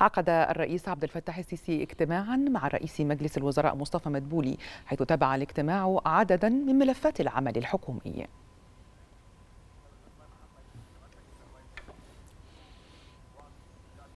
عقد الرئيس عبد الفتاح السيسي اجتماعا مع رئيس مجلس الوزراء مصطفى مدبولي حيث تابع الاجتماع عددا من ملفات العمل الحكومي